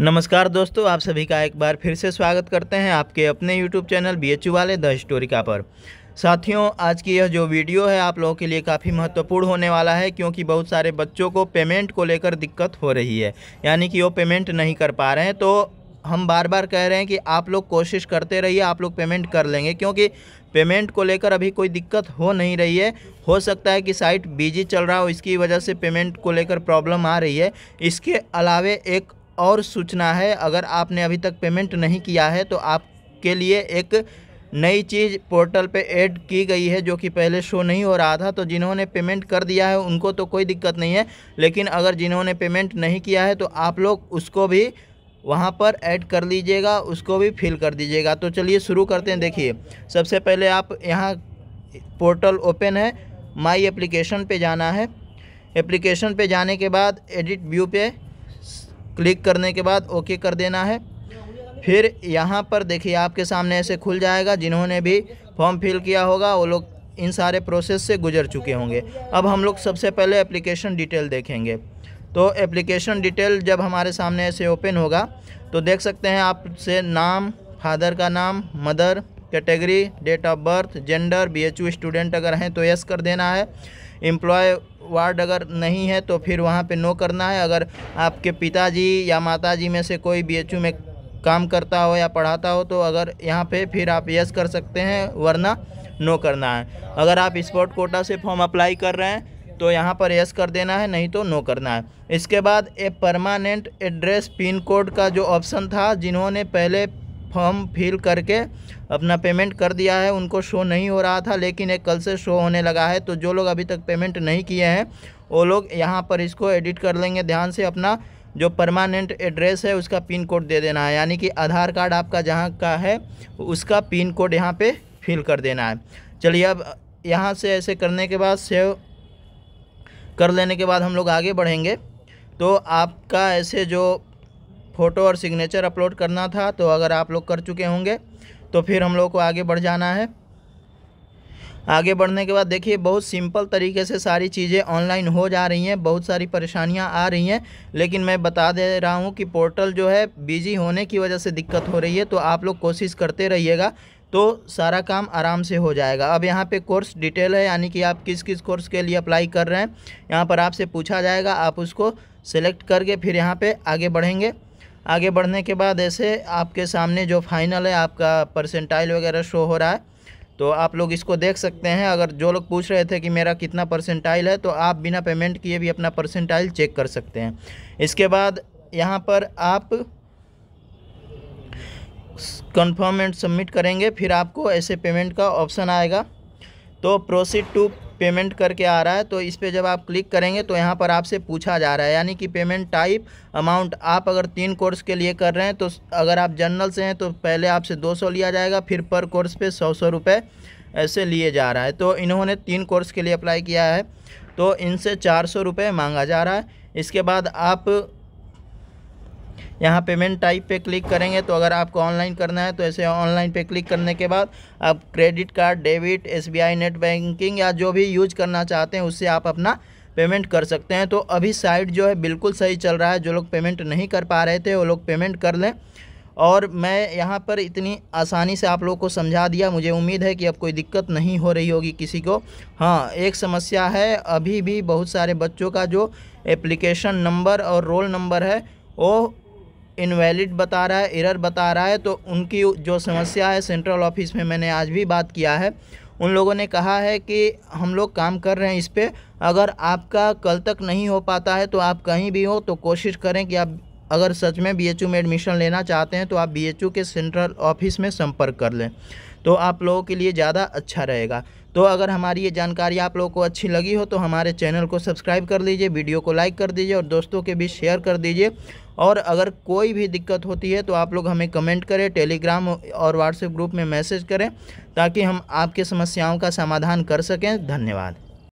नमस्कार दोस्तों आप सभी का एक बार फिर से स्वागत करते हैं आपके अपने YouTube चैनल बी वाले द हिस्टोरिका पर साथियों आज की यह जो वीडियो है आप लोगों के लिए काफ़ी महत्वपूर्ण होने वाला है क्योंकि बहुत सारे बच्चों को पेमेंट को लेकर दिक्कत हो रही है यानी कि वो पेमेंट नहीं कर पा रहे हैं तो हम बार बार कह रहे हैं कि आप लोग कोशिश करते रहिए आप लोग पेमेंट कर लेंगे क्योंकि पेमेंट को लेकर अभी कोई दिक्कत हो नहीं रही है हो सकता है कि साइट बिजी चल रहा हो इसकी वजह से पेमेंट को लेकर प्रॉब्लम आ रही है इसके अलावे एक और सूचना है अगर आपने अभी तक पेमेंट नहीं किया है तो आपके लिए एक नई चीज़ पोर्टल पे ऐड की गई है जो कि पहले शो नहीं हो रहा था तो जिन्होंने पेमेंट कर दिया है उनको तो कोई दिक्कत नहीं है लेकिन अगर जिन्होंने पेमेंट नहीं किया है तो आप लोग उसको भी वहाँ पर ऐड कर लीजिएगा उसको भी फिल कर दीजिएगा तो चलिए शुरू करते हैं देखिए सबसे पहले आप यहाँ पोर्टल ओपन है माई एप्लीकेशन पे जाना है एप्लीकेशन पे जाने के बाद एडिट व्यू पे क्लिक करने के बाद ओके कर देना है फिर यहाँ पर देखिए आपके सामने ऐसे खुल जाएगा जिन्होंने भी फॉर्म फिल किया होगा वो लोग इन सारे प्रोसेस से गुजर चुके होंगे अब हम लोग सबसे पहले एप्लीकेशन डिटेल देखेंगे तो एप्लीकेशन डिटेल जब हमारे सामने ऐसे ओपन होगा तो देख सकते हैं आपसे नाम फादर का नाम mother category date of birth gender बी स्टूडेंट अगर हैं तो यस कर देना है एम्प्लॉय वार्ड अगर नहीं है तो फिर वहाँ पे नो करना है अगर आपके पिताजी या माताजी में से कोई बीएचयू में काम करता हो या पढ़ाता हो तो अगर यहाँ पे फिर आप यस कर सकते हैं वरना नो करना है अगर आप स्पोर्ट कोटा से फॉर्म अप्लाई कर रहे हैं तो यहाँ पर यस कर देना है नहीं तो नो करना है इसके बाद a permanent address pin code का जो ऑप्शन था जिन्होंने पहले फॉर्म फिल करके अपना पेमेंट कर दिया है उनको शो नहीं हो रहा था लेकिन एक कल से शो होने लगा है तो जो लोग अभी तक पेमेंट नहीं किए हैं वो लोग यहाँ पर इसको एडिट कर लेंगे ध्यान से अपना जो परमानेंट एड्रेस है उसका पिन कोड दे देना है यानी कि आधार कार्ड आपका जहाँ का है उसका पिन कोड यहाँ पे फिल कर देना है चलिए अब यहाँ से ऐसे करने के बाद सेव कर लेने के बाद हम लोग आगे बढ़ेंगे तो आपका ऐसे जो फ़ोटो और सिग्नेचर अपलोड करना था तो अगर आप लोग कर चुके होंगे तो फिर हम लोग को आगे बढ़ जाना है आगे बढ़ने के बाद देखिए बहुत सिंपल तरीके से सारी चीज़ें ऑनलाइन हो जा रही हैं बहुत सारी परेशानियां आ रही हैं लेकिन मैं बता दे रहा हूं कि पोर्टल जो है बिजी होने की वजह से दिक्कत हो रही है तो आप लोग कोशिश करते रहिएगा तो सारा काम आराम से हो जाएगा अब यहाँ पे कोर्स डिटेल है यानी कि आप किस किस कोर्स के लिए अप्लाई कर रहे हैं यहाँ पर आपसे पूछा जाएगा आप उसको सेलेक्ट करके फिर यहाँ पर आगे बढ़ेंगे आगे बढ़ने के बाद ऐसे आपके सामने जो फाइनल है आपका परसेंटाइल वगैरह शो हो रहा है तो आप लोग इसको देख सकते हैं अगर जो लोग पूछ रहे थे कि मेरा कितना परसेंटाइल है तो आप बिना पेमेंट किए भी अपना परसेंटाइल चेक कर सकते हैं इसके बाद यहाँ पर आप कन्फर्मेंट एंड सबमिट करेंगे फिर आपको ऐसे पेमेंट का ऑप्शन आएगा तो प्रोसीड टू पेमेंट करके आ रहा है तो इस पर जब आप क्लिक करेंगे तो यहाँ पर आपसे पूछा जा रहा है यानी कि पेमेंट टाइप अमाउंट आप अगर तीन कोर्स के लिए कर रहे हैं तो अगर आप जनरल से हैं तो पहले आपसे दो सौ लिया जाएगा फिर पर कोर्स पे सौ सौ रुपये ऐसे लिए जा रहा है तो इन्होंने तीन कोर्स के लिए अप्लाई किया है तो इनसे चार सौ रुपये मांगा जा रहा है इसके बाद आप यहाँ पेमेंट टाइप पे क्लिक करेंगे तो अगर आपको ऑनलाइन करना है तो ऐसे ऑनलाइन पे क्लिक करने के बाद आप credit card debit SBI net banking या जो भी यूज करना चाहते हैं उससे आप अपना पेमेंट कर सकते हैं तो अभी साइट जो है बिल्कुल सही चल रहा है जो लोग पेमेंट नहीं कर पा रहे थे वो लोग पेमेंट कर लें और मैं यहाँ पर इतनी आसानी से आप लोगों को समझा दिया मुझे उम्मीद है कि अब कोई दिक्कत नहीं हो रही होगी किसी को हाँ एक समस्या है अभी भी बहुत सारे बच्चों का जो एप्लीकेशन नंबर और रोल नंबर है वो इनवैलिड बता रहा है एरर बता रहा है तो उनकी जो समस्या है सेंट्रल ऑफिस में मैंने आज भी बात किया है उन लोगों ने कहा है कि हम लोग काम कर रहे हैं इस पर अगर आपका कल तक नहीं हो पाता है तो आप कहीं भी हो तो कोशिश करें कि आप अगर सच में बी में एडमिशन लेना चाहते हैं तो आप बी के सेंट्रल ऑफिस में संपर्क कर लें तो आप लोगों के लिए ज़्यादा अच्छा रहेगा तो अगर हमारी ये जानकारी आप लोगों को अच्छी लगी हो तो हमारे चैनल को सब्सक्राइब कर लीजिए वीडियो को लाइक कर दीजिए और दोस्तों के बीच शेयर कर दीजिए और अगर कोई भी दिक्कत होती है तो आप लोग हमें कमेंट करें टेलीग्राम और व्हाट्सएप ग्रुप में मैसेज करें ताकि हम आपके समस्याओं का समाधान कर सकें धन्यवाद